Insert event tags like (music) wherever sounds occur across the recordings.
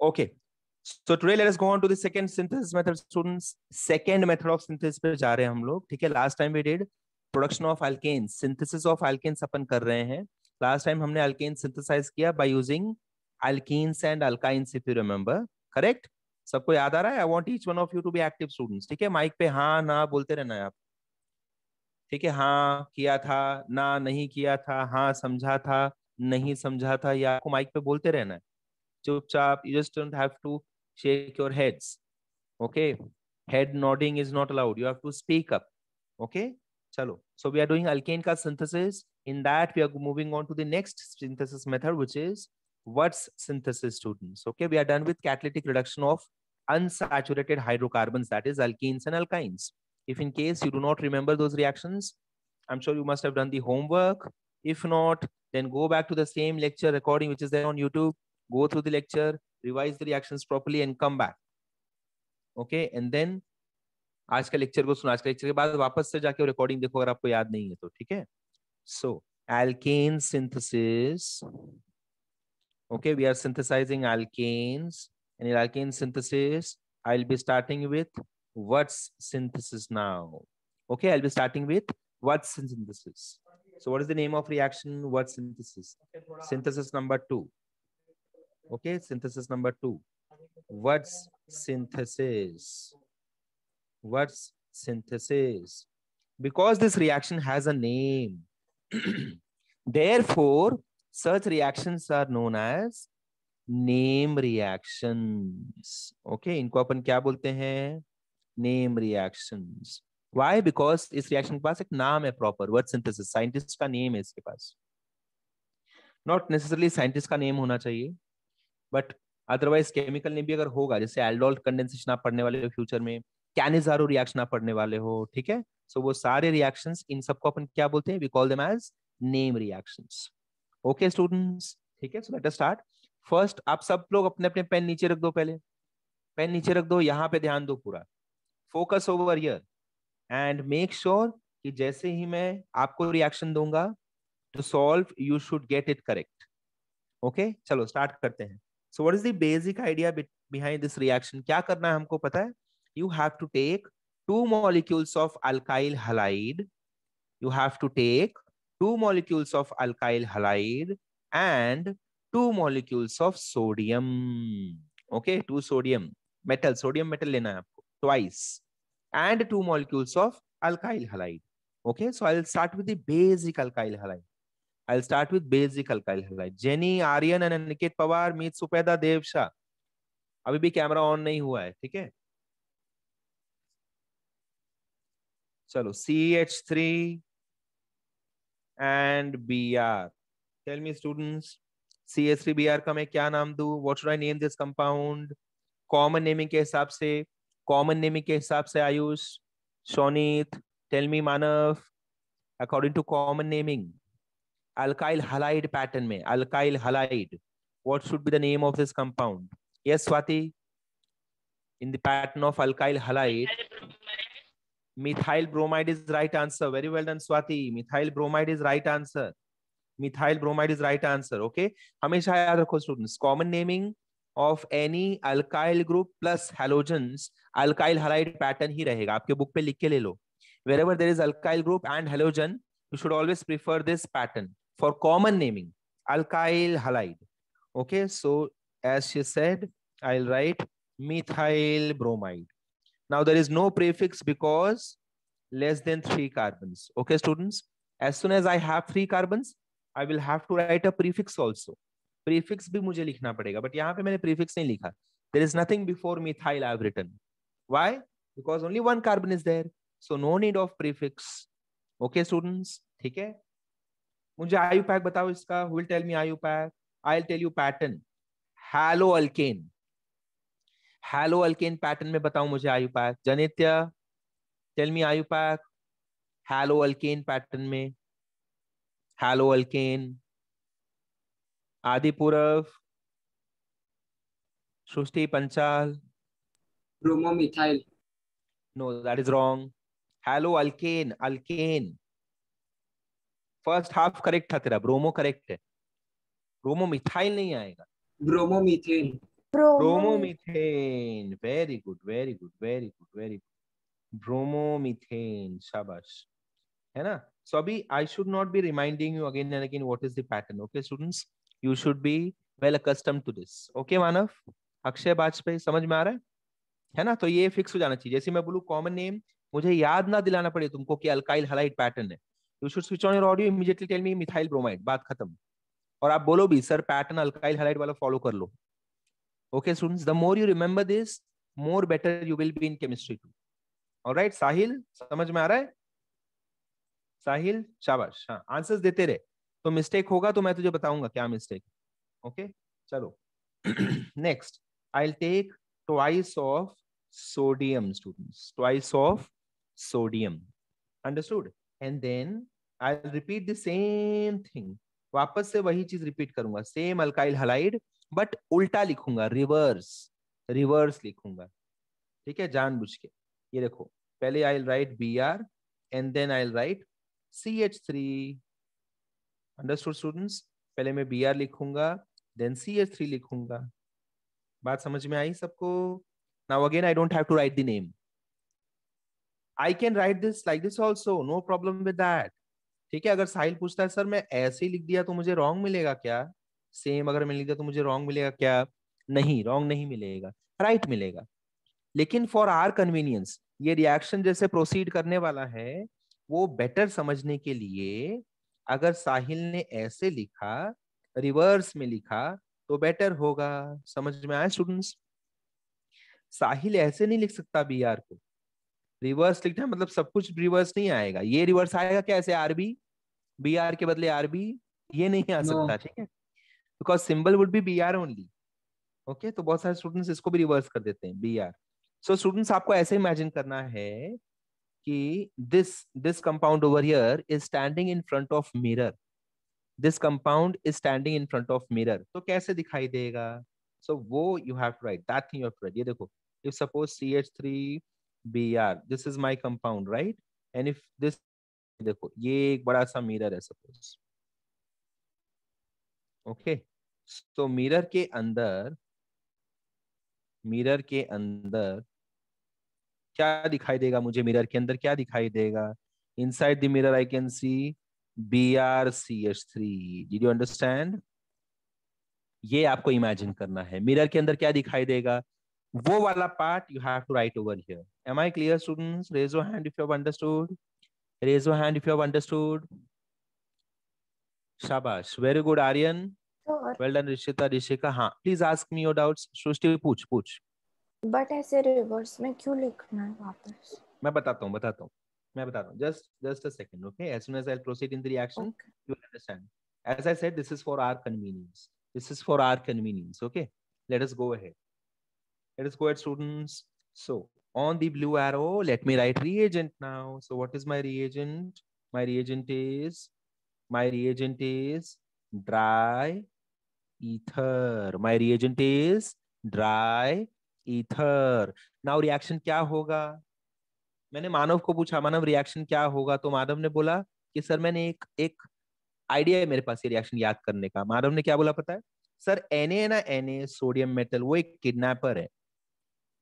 Okay. So today let us go on to the second synthesis method, students. Second method of synthesis पे जा रहे हैं हम लोग ठीक है last time we did production of alkanes synthesis of alkanes अपन कर रहे हैं लास्ट टाइम हमने अल्केन सिंथेसाइज किया by using alkenes and alkynes if you remember correct सबको याद आ रहा है I want each one of you to be active students ठीक है माइक पे हाँ ना बोलते रहना आप ठीक है हाँ किया था ना नहीं किया था हाँ समझा था नहीं समझा था या आपको माइक पे बोलते रहना है chupchap. You just don't have to shake your heads. Okay. Head nodding is not allowed. You have to speak up. Okay. Chalo. So we are doing alkane ka synthesis. In that, we are moving on to the next synthesis method, which is what's synthesis students. Okay. We are done with catalytic reduction of unsaturated hydrocarbons, that is alkenes and alkynes. If in case you do not remember those reactions, I'm sure you must have done the homework. If not, then go back to the same lecture recording, which is there on YouTube. go through the lecture revise the reactions properly and come back okay and then आज का lecture को सुना आज का lecture के बाद वापस से जाके रिकॉर्डिंग देखो अगर आपको याद नहीं है तो ठीक है so alkane synthesis okay we are synthesizing alkanes and in alkane synthesis i'll be starting with what's synthesis now okay i'll be starting with what's synthesis so what is the name of reaction what's synthesis synthesis number 2 okay synthesis number 2 words synthesis words synthesis because this reaction has a name therefore such reactions are known as name reactions okay inko apan kya bolte hain name reactions why because इस reaction ke paas ek naam hai proper word synthesis scientist ka name hai iske paas not necessarily scientist ka name hona chahiye but otherwise chemical ने भी अगर होगा जैसे aldol condensation आप पढ़ने वाले हो फ्यूचर में कैनिजारो रिएक्शन आप पढ़ने वाले हो ठीक है सो so, वो सारे रिएक्शन इन सबको अपन क्या बोलते हैं we call them as name reaction okay students ठीक है सो लेट स्टार्ट फर्स्ट आप सब लोग अपने अपने पेन नीचे रख दो पहले पेन नीचे रख दो यहाँ पे ध्यान दो पूरा focus over here and make sure कि जैसे ही मैं आपको रिएक्शन दूंगा to solve you should get it correct okay चलो स्टार्ट करते हैं so what is the basic idea behind this reaction क्या करना है हमको पता है you have to take two molecules of alkyl halide you have to take two molecules of alkyl halide and two molecules of sodium okay two sodium metal sodium metal लेना है आपको twice and two molecules of alkyl halide okay so I start with the basic alkyl halide I'll start with basic alkyl halide. Jenny, Aryan and Aniket Pawar meet Supeda Devsha. अभी भी camera on नहीं हुआ है ठीक है चलो C H three and B R tell me students C H three B R का मैं क्या नाम दू what should I name this compound common naming के हिसाब से कॉमन नेमिंग के हिसाब से Ayush Sonit tell me Manav according to common naming alkyl halide pattern में alkyl halide what should be the name of this compound yes swati in the pattern of alkyl halide methyl bromide is right answer very well done swati methyl bromide is right answer methyl bromide is right answer okay हमेशा याद रखो students common naming of any alkyl group plus halogens alkyl halide pattern ही रहेगा आपके book पे लिख के ले लो wherever there is alkyl group and halogen you should always prefer this pattern for common naming, alkyl halide. Okay, so as she said, I'll write methyl bromide. Now there is no prefix because less than three carbons. Okay, students, as soon as I have three carbons, I will have to write a prefix also. Prefix भी mujhe likhna padega. but यहाँ have मैंने prefix नहीं लिखा. There is nothing before methyl I've written. Why? Because only one carbon is there. So no need of prefix. Okay, students, ठीक है? मुझे आयु pack बताओ इसका will tell me IUPAC I tell you pattern halo alkane halo alkane pattern में बताओ मुझे IUPAC जनित्य tell me IUPAC halo alkane pattern में हैलो अल्केन आदि पूर्व Srishti Panchal bromo methyl no that is wrong halo alkane alkane first half correct था तेरा bromo correct है ब्रोमो मिथाइल नहीं आएगा bromo methane bromo methane very good very good very good very good bromo methane शाबाश है ना सो अभी I should not be reminding you again and again what is the pattern okay students you should be well accustomed to this okay Manav Akshay Vajpayee समझ में आ रहा है है ना तो ये फिक्स हो जाना चाहिए जैसे मैं बोलू कॉमन नेम मुझे याद ना दिलाना पड़े तुमको कि अल्काइल हलाइड पैटर्न है you should switch on your audio immediately tell me methyl bromide बात खत्म और आप बोलो भी सर पैटर्न अल्काइल हाइलाइट वाला फॉलो कर लो okay students the more you remember this more better you will be in chemistry too alright Sahil समझ में आ रहा है साहिल शाबाश हाँ आंसर्स देते रहे तो मिस्टेक होगा तो मैं तुझे बताऊंगा क्या मिस्टेक ओके चलो next I take twice of sodium students twice of sodium understood and then I repeat the same thing वापस से वही चीज रिपीट करूंगा सेम अल्काइल हलाइड बट उल्टा लिखूंगा रिवर्स रिवर्स लिखूंगा ठीक है जानबूझ के ये देखो पहले I write B R and then I write C H three understood students पहले मैं बी आर लिखूंगा देन सी एच थ्री लिखूंगा बात समझ में आई सबको now again I don't have to write the name I can write this like this also no problem with that ठीक है अगर साहिल पूछता है सर मैं ऐसे ही लिख दिया तो मुझे रॉन्ग मिलेगा क्या सेम अगर मैं लिख दिया तो मुझे रॉन्ग मिलेगा क्या नहीं रॉन्ग नहीं मिलेगा राइट right मिलेगा लेकिन फॉर आर कन्वीनियंस ये रिएक्शन जैसे प्रोसीड करने वाला है वो बेटर समझने के लिए अगर साहिल ने ऐसे लिखा रिवर्स में लिखा तो बेटर होगा समझ में आया स्टूडेंट्स साहिल ऐसे नहीं लिख सकता बी आर को रिवर्स लिखना है मतलब सब कुछ रिवर्स नहीं आएगा ये रिवर्स आएगा कैसे आरबी बी आर के बदले आरबी ये नहीं आ सकता ठीक है because symbol would be B R only okay तो बहुत सारे स्टूडेंट्स इसको भी रिवर्स कर देते हैं बी आर सो स्टूडेंट्स आपको ऐसे इमेजिन करना है कि this this compound over here is standing in front of mirror this compound is standing in front of mirror तो कैसे दिखाई देगा सो so, वो you have to write that thing you have to write ये देखो if suppose C H three B R this is my compound right and if this देखो ये एक बड़ा सा मिरर है सपोज ओके तो मिरर के अंदर मिरर के अंदर क्या दिखाई देगा मुझे मिरर के अंदर क्या दिखाई देगा the can see B R C H three did you understand ये आपको इमेजिन करना है मिरर के अंदर क्या दिखाई देगा वो वाला part you have to write over here am i clear students raise your hand if you have understood raise your hand if you have understood शाबाश very good Aryan well done Rishita Rishika हाँ please ask me your doubts Srishti पूछ पूछ but ऐसे reverse में क्यों लिखना है वापस मैं बताता हूँ बताता हूँ मैं बताता हूँ just just a second okay as सुन as I proceed in the reaction you will understand as I said this is for our convenience this is for our convenience okay let us go ahead let us go ahead students so on the blue arrow, let me write reagent now. So what is my reagent? My reagent is, my reagent is dry ether. My reagent is dry ether. Now reaction kya hoga maine manav ko pucha manav reaction kya hoga to madhav ne bola ki sir maine ek ek idea hai mere paas ye reaction yaad karne ka madhav ne kya bola pata hai sir na na ना N A sodium metal वो एक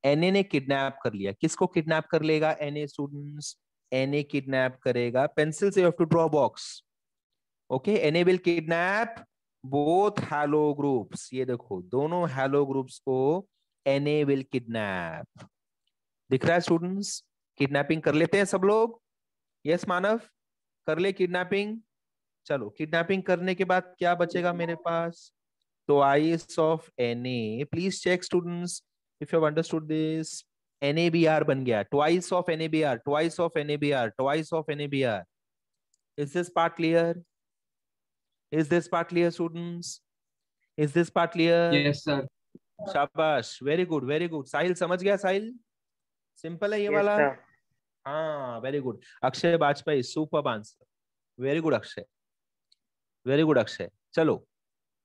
NA ने kidnap कर लिया किसको kidnap कर लेगा NA students NA kidnap करेगा पेंसिल से you have to draw box okay NA will kidnap both halo groups ये देखो दोनों हैलो ग्रुप्स को एनए विल किडनैप दिख रहा है स्टूडेंट्स किडनैपिंग कर लेते हैं सब लोग यस yes, मानव कर ले किडनैपिंग चलो किडनैपिंग करने के बाद क्या बचेगा मेरे पास तो I of N A please check students if you understood this NABR बन गया twice of NABR, twice of NABR, twice of NABR. Is this part clear is this part clear students is this part clear yes sir शाबाश very good very good Sahil समझ गया Sahil simple है ये yes, वाला हाँ very good Akshay Vajpayee super answer very good Akshay very good Akshay चलो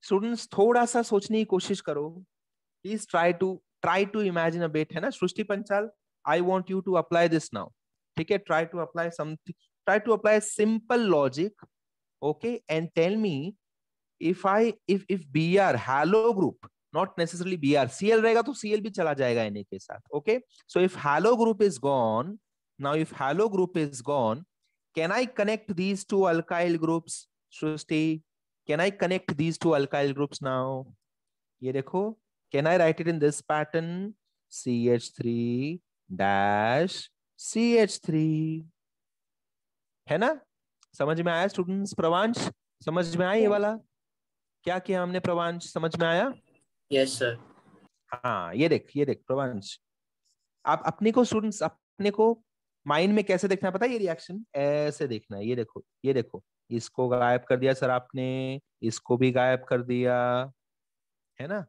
students थोड़ा सा सोचने की कोशिश करो please try to try to imagine at है ना Srishti Panchal I want you to apply this now ठीक है try to apply something try to apply simple logic okay and tell me if I if if B R halo group not necessarily B R रहेगा तो CL भी चला जाएगा NA के साथ okay so if halo group is gone now if halo group is gone can I connect these two alkyl groups Srishti can I connect these two alkyl groups now ये देखो Can I write it in this pattern? CH3 dash CH3. है ना समझ में आया students प्रवांश समझ में आया ये वाला क्या किया हमने प्रवांश समझ में आया यस सर हाँ ये देख ये देख प्रवांश आप अपने को स्टूडेंट्स अपने को माइंड में कैसे देखना है पता है ये रिएक्शन ऐसे देखना ये देखो ये देखो इसको गायब कर दिया सर आपने इसको भी गायब कर दिया है ना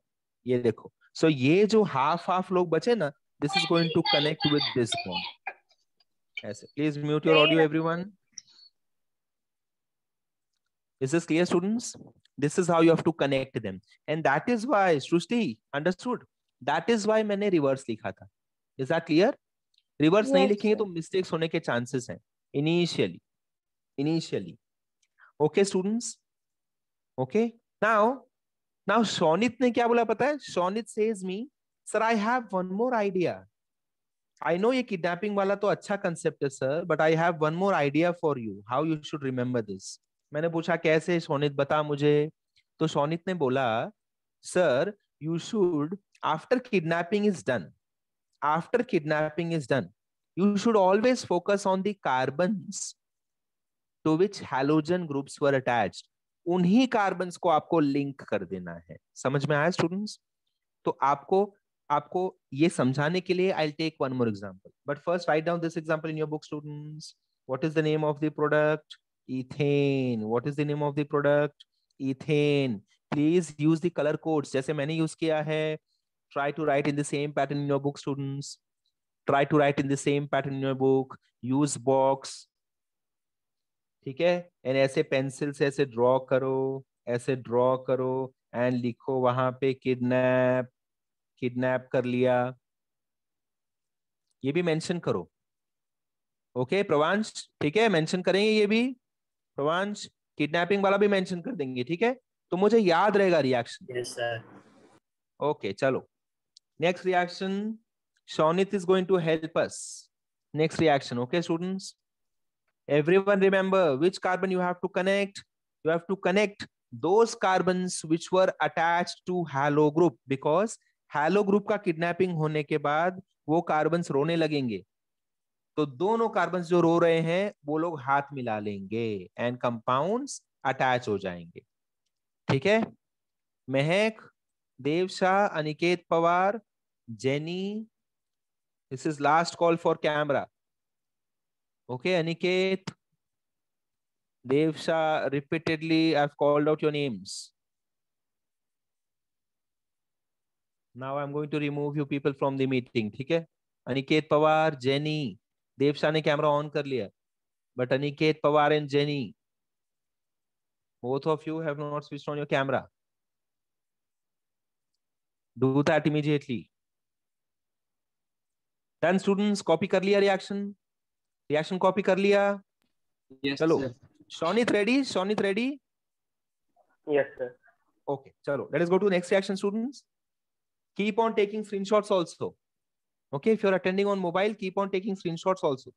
ये देखो सो so, ये जो हाफ हाफ लोग बचे ना this is going to connect with this bond ऐसे please mute your audio everyone is this clear students this is how you have to connect them and that is why Srishti understood that is why मैंने reverse लिखा था is that clear reverse नहीं लिखेंगे तो mistakes होने के chances हैं initially initially okay students okay now now Sonit ने क्या बोला पता है Sonit says me sir I have one more idea I know ये किडनैपिंग वाला तो अच्छा कंसेप्ट है sir but I have one more idea for you how you should remember this मैंने पूछा कैसे सोनित बता मुझे तो सोनित ने बोला sir you should after kidnapping is done after kidnapping is done you should always focus on the carbons to which halogen groups were attached उन्हीं carbon को आपको लिंक कर देना है समझ में आया स्टूडेंट्स तो आपको आपको ये समझाने के लिए I take one more example but first write down this example in your book students what is the name of the product ethane what is the name of the product ethane please use the colour codes जैसे मैंने use किया है try to write in the same pattern in your book students try to write in the same pattern in your book use box ठीक है and ऐसे pencil से ऐसे draw करो ऐसे ड्रॉ करो एंड लिखो वहां पे किडनैप किडनैप कर लिया ये भी मेंशन करो ओके okay, प्रवांश ठीक है मेंशन करेंगे ये भी प्रवांश किडनैपिंग वाला भी मेंशन कर देंगे ठीक है तो मुझे याद रहेगा रिएक्शन यस सर ओके चलो next reaction Shonit is going to help us next reaction okay students everyone remember which carbon you have to connect you have to connect those carbons which were attached to halo group because halo group ka kidnapping hone ke baad wo carbons रोने लगेंगे तो दोनों carbon जो रो रहे हैं वो लोग हाथ मिला लेंगे एंड कंपाउंड्स अटैच हो जाएंगे ठीक है महक देवशाह aniket pawar jenny this is last call for camera Okay, Aniket. Devsha, repeatedly I've called out your names. Now I'm going to remove you people from the meeting. ठीक है Aniket Pawar jenny देवशा ने camera on कर लिया but Aniket Pawar and Jenny both of you have not switched on your camera. Do that immediately. Done students, copy कर लिया reaction. Reaction copy कर लिया yes, चलो Sonit ready Sonit ready okay चलो let's go to next reaction students keep on taking screenshots also okay if you are attending on mobile keep on taking screenshots also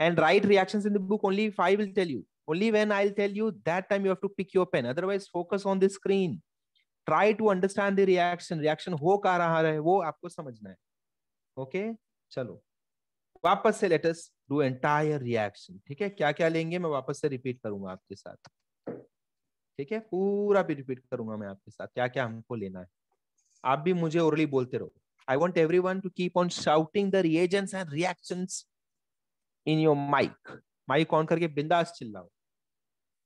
and write reactions in the book only if will tell you only when I will tell you that time you have to pick your pen otherwise focus on the screen try to understand the reaction reaction हो का रहा है वो आपको समझना है okay okay? चलो वापस से लेटस डू एंटायर रिएक्शन ठीक है क्या क्या लेंगे मैं वापस से रिपीट करूंगा आपके साथ ठीक है पूरा भी रिपीट करूंगा मैं आपके साथ क्या क्या हमको लेना है आप भी मुझे ओरली बोलते रहो I want everyone to keep on shouting the reagents and reaction in your mic mic on करके बिंदास चिल्लाओ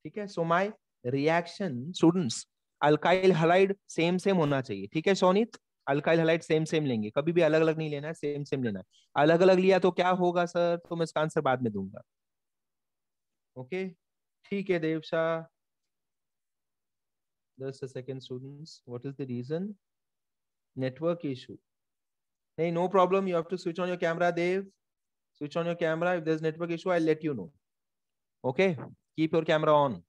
ठीक है so my reaction students alkyl halide same same होना चाहिए ठीक है Sonit alkyl halide same same लेंगे कभी भी अलग अलग नहीं लेना है सेम सेम लेना है अलग अलग लिया तो क्या होगा सर तो मैं इसका आंसर बाद में दूंगा ओके ठीक है Dev Shah second students what is the reason network issue नहीं no problem you have to switch on your camera Dev switch on your camera if network issue I let you know okay keep your camera on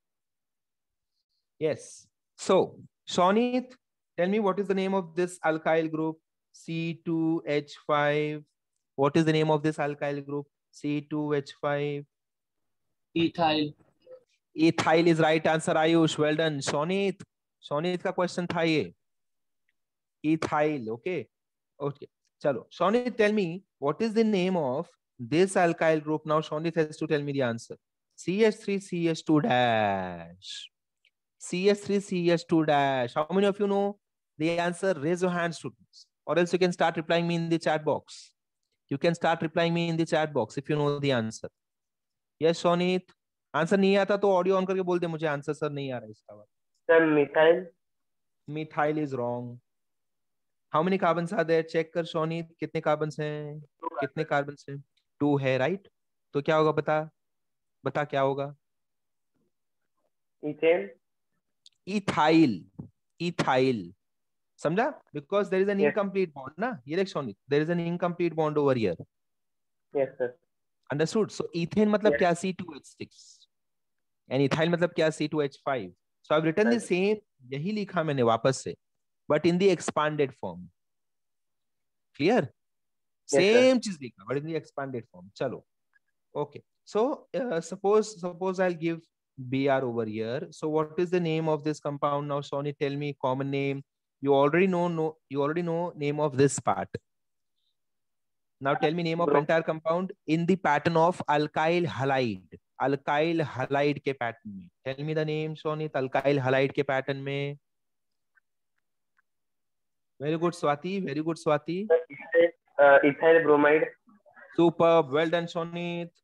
yes so Sonit Tell me what is the name of this alkyl group? C2H5. What is the name of this alkyl group? C2H5. Ethyl. Ethyl is right answer, Ayush. Well done. Sonit. sonit ka question tha ye. Ethyl. Okay. Okay. Chalo. Sonit. tell me what is the name of this alkyl group? Now Sonit has to tell me the answer. CH3CH2 dash. CH3CH2 dash. How many of you know the answer, raise your hand, students. Or else you can start replying me in the chat box. You can start replying me in the chat box if you know the answer. Yes, Sonit. Answer नहीं आता तो audio on करके बोल दे मुझे answer sir नहीं आ रहा इसका sir methyl methyl is wrong how many carbons are there check kar sonit kitne carbons hain kitne carbons hain two hai right to kya hoga bata bata kya hoga ethyl ethyl ethyl समझा because there is an incomplete bond ना electronic there is an incomplete bond over here understood so ethane मतलब क्या C2H6 and ethyl मतलब क्या C2H5 so I have the same यही लिखा मैंने वापस से but in the expanded form clear same चीज लिखा but in the expanded form चलो okay so suppose suppose I give Br over here. So what is the name of this compound now, Sony? Tell me common name, you already know no you already know name of this part now tell me name of entire compound in the pattern of alkyl halide alkyl halide ke pattern mein tell me the name Sonit alkyl halide ke pattern mein very good swati very good swati uh, ethyl bromide superb well done sonit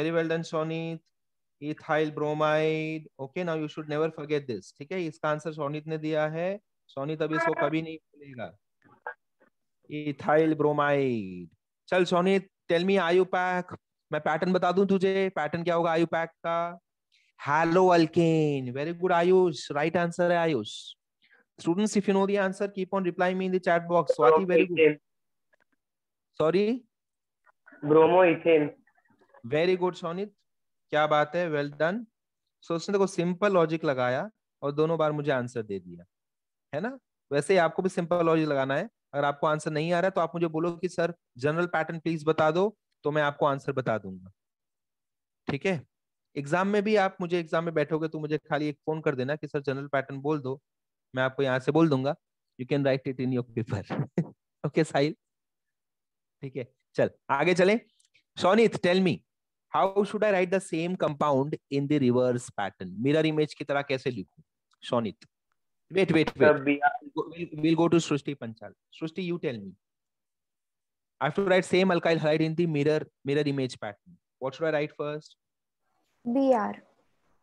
very well done sonit ethyl bromide okay now you should never forget this ठीक है इसका answer सोनित ने दिया है सोनी तब इसको हाँ। कभी नहीं भूलेगा इथाइल ब्रोमाइड चल सोनी टेल मी आयु पैक मैं पैटर्न बता दूं तुझे पैटर्न क्या होगा आयु पैक का halo alkane very good Ayush right answer है Ayush students if you know the answer keep on reply me in the chat box Swati very good sorry bromo ethane very good Sonit क्या बात है वेल डन सो उसने देखो simple logic लगाया और दोनों बार मुझे आंसर दे दिया है ना वैसे ही आपको भी सिंपल लॉजिक लगाना है अगर आपको आंसर नहीं आ रहा है तो आप मुझे बोलो कि सर जनरल पैटर्न प्लीज बता दो तो मैं आपको आंसर बता दूंगा ठीक है एग्जाम में भी आप मुझे एग्जाम में बैठोगे तो मुझे खाली एक फोन कर देना कि सर जनरल पैटर्न बोल दो मैं आपको यहाँ से बोल दूंगा you can write it in your paper okay Sahil ठीक है चल आगे चले Sonit tell me how should I write the same compound in the reverse pattern mirror image की तरह कैसे लिखू Sonit Wait, wait, wait. We'll, we'll go to Srushti Panchal. Srushti, you tell me. I have to write same alkyl halide in the mirror mirror image pattern. What should I write first? Br.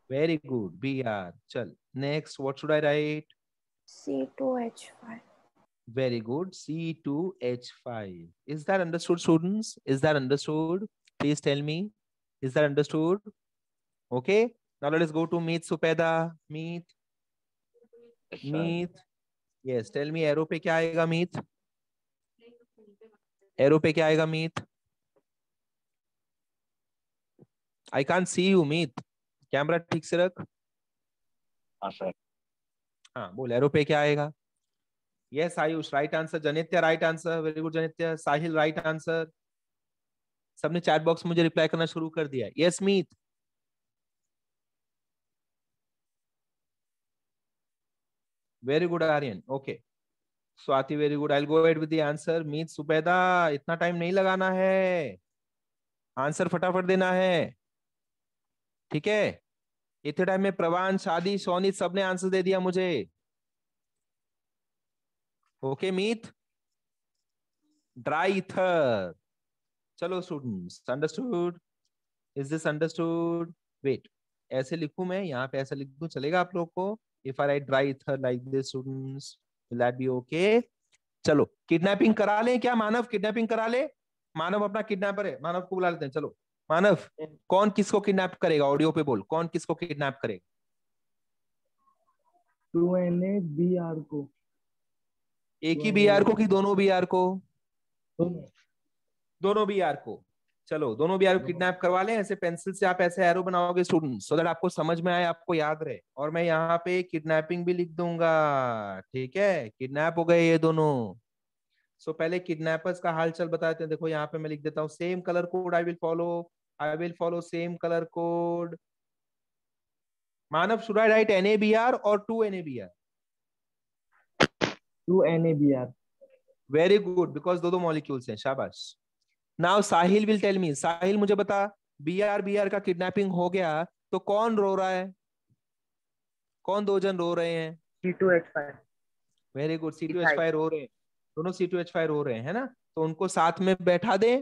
Very good. Br. Chal. Next, what should I write? C2H5. Very good. C2H5. Is that understood, students? Is that understood? Please tell me. Is that understood? Okay. Now let us go to Meet Supeda. Meet. Meet yes tell me arrow पे क्या आएगा Meet arrow पे क्या आएगा Meet I can see you Meet camera ठीक से रख हाँ सर हाँ बोल एरो पे क्या आएगा yes Ayush right answer Janitya right answer very good Janitya Sahil right answer सबने चैट बॉक्स मुझे रिप्लाई करना शुरू कर दिया yes Meet very good aryan okay swati very good i'll go ahead with the answer meet subeda itna time nahi lagana hai answer fatafat dena hai theek hai इतने time में प्रवान शादी सोनित सबने आंसर दे दिया मुझे ओके मीत ड्राई थर चलो students understood is this understood wait ऐसे लिखू मैं यहाँ पे ऐसा लिख दू चलेगा आप लोग को if I write dry ether like this students will that be okay चलो किडनैपिंग करा लें क्या मानव किडनैपिंग करा ले मानव अपना किडनैपर है मानव को बुला लेते हैं चलो मानव कौन किसको किडनैप करेगा ऑडियो पे बोल कौन किसको किडनैप करेगा two N A B R को एक ही बी आर को कि दोनों बी आर को दोनों बी आर को चलो दोनों भी एरो किडनैप हाँ। करवा लें ऐसे पेंसिल से आप ऐसे एरो बनाओगे स्टूडेंट सो दैट आपको समझ में आए आपको याद रहे और मैं यहाँ पे किडनैपिंग भी लिख दूंगा ठीक है किडनैप हो गए ये दोनों सो so, पहले किडनैपर्स का हाल चल बताते हैं देखो यहाँ पे मैं लिख देता हूँ same colour code I will follow I will follow same colour code Manav should I write N A B R और two N A B R two N A B R very good because दो दो molecules हैं शाबाश now Sahil will tell me Sahil मुझे बता B R B R का kidnapping हो गया तो कौन रो रहा है कौन दो जन रो रहे हैं C two H five very good C two H five रो रहे हैं दोनों सी टू एच फाइव रो रहे हैं है ना तो उनको साथ में बैठा दे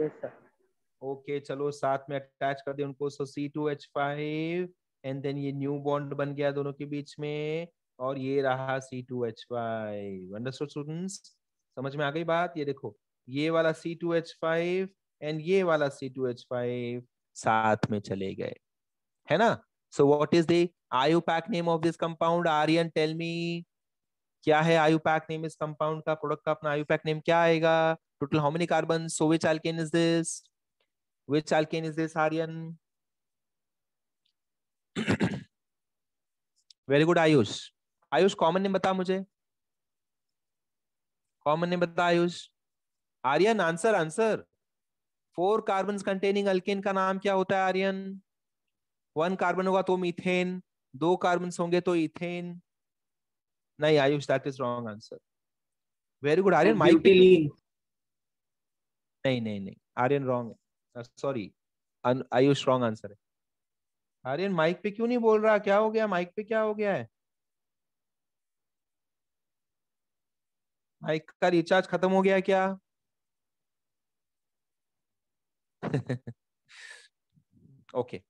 ओके yes, चलो साथ में अटैच कर दे उनको so C two H five and then ये न्यू बॉन्ड बन गया दोनों के बीच में और ये रहा C two H five understood students समझ में आ गई बात ये देखो ये वाला C two H five and ये वाला सी टू एच फाइव साथ में चले गए है ना so what is the IUPAC name of this compound Aryan tell me क्या है आयु पैक नेम इस कंपाउंड का प्रोडक्ट का अपना आयु पैक नेम क्या आएगा total how many carbon so which alkane is this which alkane is this Aryan very good Ayush Ayush common name बता मुझे कॉमन नेम बता Ayush Aryan answer answer four carbon containing alkane का नाम क्या होता है आर्यन वन कार्बन होगा तो मीथेन दो कार्बन होंगे तो इथेन नहीं Ayush that is wrong answer very good Aryan mike नहीं नहीं नहीं Aryan wrong uh, sorry Ayush wrong answer है आर्यन माइक पे क्यों नहीं बोल रहा क्या हो गया माइक पे क्या हो गया है माइक का रिचार्ज खत्म हो गया क्या okay.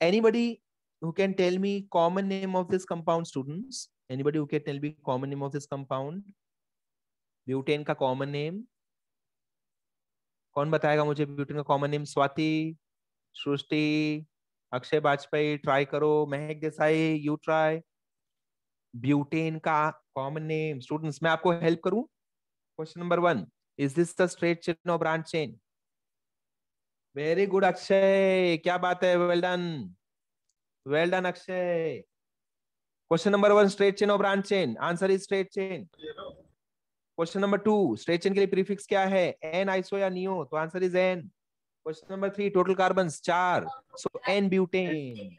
Anybody who can tell me common name of this compound, students? Anybody who can tell me common name of this compound? Butane का common name? कौन बताएगा मुझे ब्यूटेन का common name Swati Srishti Akshay Vajpayee try करो Mahak Desai you try butane का common name students मैं आपको help करूं question number one is this the straight chain और branch chain very good Akshay क्या बात है well done well done Akshay question number one straight chain और branch chain answer is straight chain question number two straight chain के लिए prefix क्या है N iso या नियो e तो answer is n question number three total carbon चार so n butane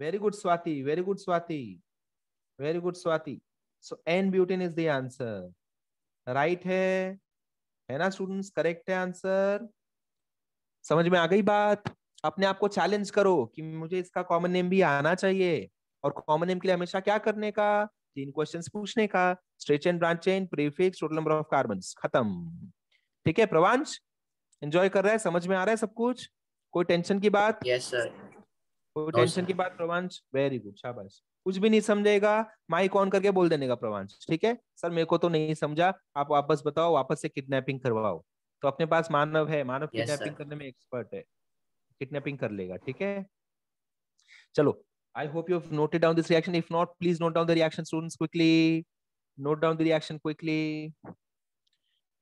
very good Swati very good Swati very good Swati so n butane is the answer right है है ना स्टूडेंट्स करेक्ट है answer समझ में आ गई बात अपने आप को चैलेंज करो कि मुझे इसका कॉमन नेम भी आना चाहिए और कॉमन नेम के लिए हमेशा क्या करने का तीन क्वेश्चंस पूछने का straight and branch chain prefix total number of carbon खत्म ठीक है प्रवांश एंजॉय कर रहा है समझ में आ रहा है सब कुछ कोई टेंशन की बात यस yes, सर कोई टेंशन की बात प्रवांश वेरी गुड शाबाश कुछ भी नहीं समझेगा माइक ऑन करके बोल देने का प्रवांश ठीक है सर मेरे को तो नहीं समझा आप वापस बताओ वापस से किडनैपिंग करवाओ तो अपने पास मानव है मानव किडनैपिंग yes, करने में एक्सपर्ट है किडनैपिंग कर लेगा ठीक है चलो I hope you noted down this reaction if not please note down the reaction students quickly note down the reaction quickly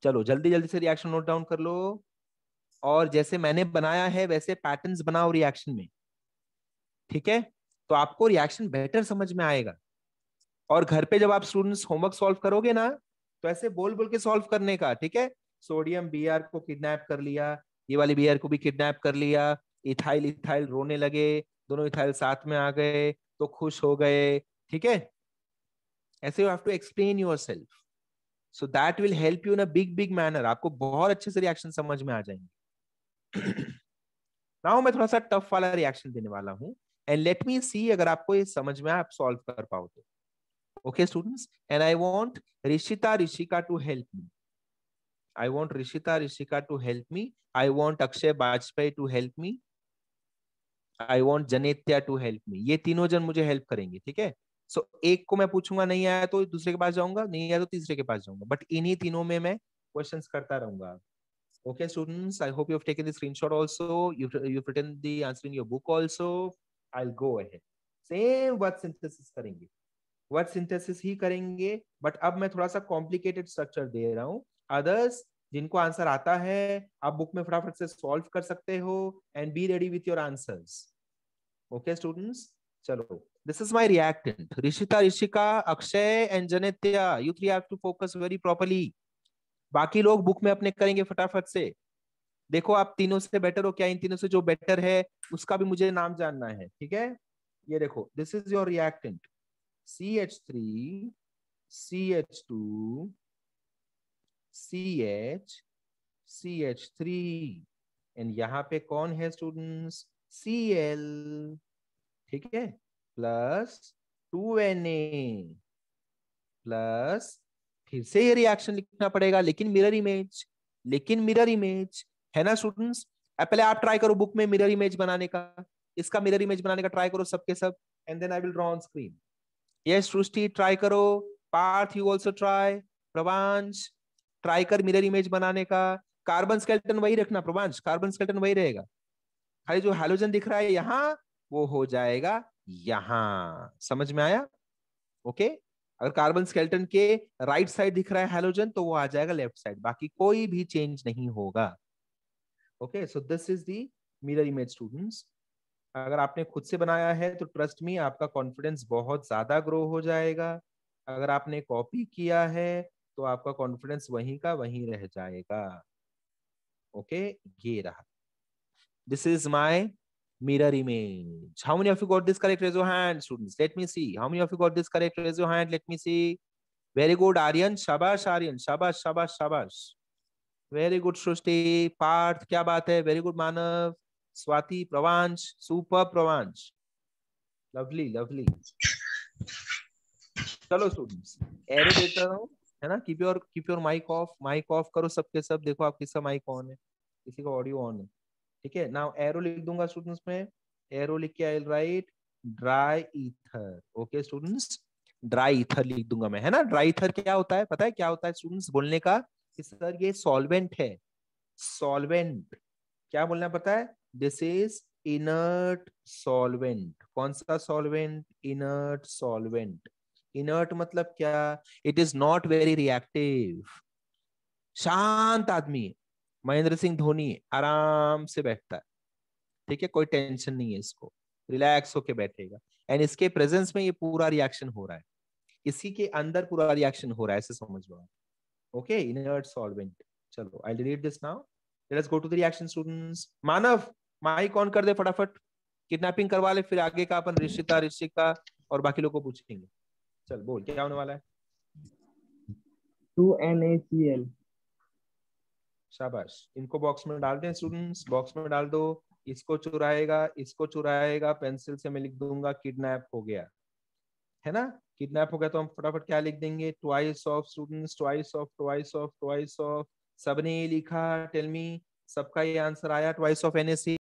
चलो जल्दी जल्दी से रिएक्शन नोट डाउन कर लो और जैसे मैंने बनाया है वैसे पैटर्न बनाओ रिएक्शन में ठीक है तो आपको रिएक्शन बेटर समझ में आएगा और घर पे जब आप स्टूडेंट्स होमवर्क सॉल्व करोगे ना तो ऐसे बोल बोल के सॉल्व करने का ठीक है सोडियम बी को किडनैप कर लिया ये वाली बी को भी किडनैप कर लिया इथाइल इथाइल रोने लगे दोनों इथाइल साथ में आ गए तो खुश हो गए ठीक है ऐसे you have to explain yourself so that will help you in big big manner आपको बहुत अच्छे से रिएक्शन समझ में आ जाएंगे नाउ (clears throat) मैं थोड़ा सा टफ वाला रिएक्शन देने वाला हूँ एंड लेट मी सी अगर आपको ये समझ में आप सॉल्व कर पाओ तो okay students and I want Rishita Rishika to help me I want Rishita Rishika to help me. I want Akshay Bajpayee to help me. I want Janetya to help me ये तीनों जन मुझे हेल्प करेंगे ठीक है सो so, एक को मैं पूछूंगा नहीं आया तो दूसरे के पास जाऊंगा नहीं आया तो तीसरे के पास जाऊंगा बट इन्हीं तीनों में मैं क्वेश्चंस करता रहूंगा okay students i hope you have taken the screenshot also you've, you've written the answer in your book also i'll go ahead same word synthesis करेंगे word synthesis ही करेंगे but अब मैं थोड़ा सा complicated structure दे रहा हूँ अदर्स जिनको answer आता है आप बुक में फटाफट से सॉल्व कर सकते हो and be ready with your answers okay students चलो this is my reactant Rishita Rishika Akshay and Janitya you three have to focus very properly बाकी लोग बुक में अपने करेंगे फटाफट से देखो आप तीनों से बेटर हो क्या इन तीनों से जो बेटर है उसका भी मुझे नाम जानना है ठीक है ये देखो this is your reactant C H three C H two C C H H three and यहाँ पे कौन है स्टूडेंट्स एल ठीक है प्लस ए प्लस फिर से ये रिएक्शन लिखना पड़ेगा लेकिन मिरर इमेज लेकिन मिरर इमेज है ना स्टूडेंट्स पहले आप ट्राई करो बुक में मिरर इमेज बनाने का इसका मिरर इमेज बनाने का ट्राई करो सबके सब and then I will draw on screen yes Srishti try करो Parth you also try Pravansh try कर मिरर इमेज बनाने का कार्बन स्केल्टन वही रखना प्रभांश कार्बन स्केल्टन वही रहेगा खाली जो हेलोजन दिख रहा है यहाँ वो हो जाएगा यहाँ समझ में आया ओके अगर कार्बन स्केल्टन के राइट साइड दिख रहा है हेलोजन तो वो आ जाएगा लेफ्ट साइड बाकी कोई भी चेंज नहीं होगा okay so this is the mirror image students अगर आपने खुद से बनाया है तो ट्रस्ट मी आपका कॉन्फिडेंस बहुत ज्यादा ग्रो हो जाएगा अगर आपने कॉपी किया है तो आपका कॉन्फिडेंस वही का वही रह जाएगा ओके ये रहा this is my mirror image how many of you got this correct raise hand students let me see how many of you got this correct raise hand let me see very good Aryan शाबाश आर्यन शाबाश शाबाश शाबाश very good सृष्टि पार्थ क्या बात है very good Manav Swati Pravansh super Pravansh lovely lovely चलो students एरे देता हूँ है ना keep your keep your mike off mike off करो सबके सब देखो आप किसका माइक ऑन है किसी का ऑडियो ऑन है ठीक है नाउ एरो लिख दूंगा स्टूडेंट्स में एरो लिख के I write dry ether okay students dry ether लिख दूंगा मैं है ना ड्राई ईथर क्या होता है पता है क्या होता है स्टूडेंट्स बोलने का कि सर ये सॉल्वेंट है सॉल्वेंट क्या बोलना पता है दिस इज इनर्ट सॉल्वेंट कौन सा सॉल्वेंट इनर्ट सॉल्वेंट इनर्ट मतलब क्या it is not very reactive शांत आदमी है महेंद्र सिंह धोनी आराम से बैठता है ठीक है कोई टेंशन नहीं है इसको रिलैक्स होके बैठेगा एंड इसके प्रेजेंस में ये पूरा रिएक्शन हो रहा है इसी के अंदर पूरा रिएक्शन हो रहा है ऐसे समझ लो ओके इनर्ट सॉल्वेंट चलो I delete this now let us go to the reaction students Manav mike on कर दे फटाफट किडनैपिंग करवा ले फिर आगे का अपन ऋषिता ऋषिका और बाकी लोग को पूछेंगे चल बोल क्या होने वाला है two N A C L शाबाश इनको बॉक्स में डाल दें स्टूडेंट्स बॉक्स में डाल दो इसको चुराएगा इसको चुराएगा पेंसिल से मैं लिख दूंगा किडनैप हो गया है ना किडनैप हो गया तो हम फटाफट क्या लिख देंगे twice of students twice of twice of twice of सबने ये लिखा टेलमी सबका ये आंसर आया ट्वाइस ऑफ एनएससी